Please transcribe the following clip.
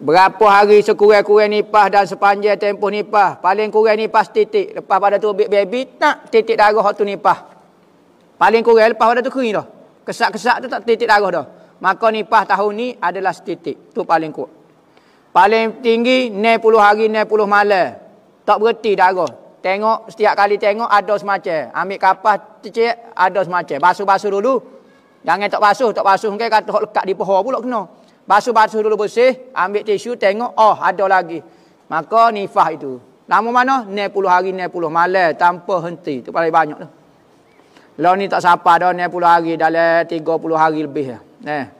Berapa hari sekurang-kurang nipah dan sepanjang tempoh nipah. Paling kurang nipah titik. Lepas pada tu baby tak titik darah tu nipah. Paling kurang lepas pada tu kering dah. Kesak-kesak tu tak titik darah dah. Maka nipah tahun ni adalah titik. Tu paling kurang Paling tinggi puluh hari puluh malam. Tak berhenti darah. Tengok setiap kali tengok ada semacam. Ambil kapas cecik ada semacam. Basuh-basuh dulu. Jangan tak basuh, tak basuh. Kata tak lekat di pohon pula kena. Basuh-basuh dulu bersih. Ambil tisu tengok. Oh ada lagi. Maka nifah itu. nama mana? 90 hari puluh malam. Tanpa henti. Itu paling banyak tu. Lalu ni tak sabar dah 90 hari. Dalam 30 hari lebih. Ya. Eh.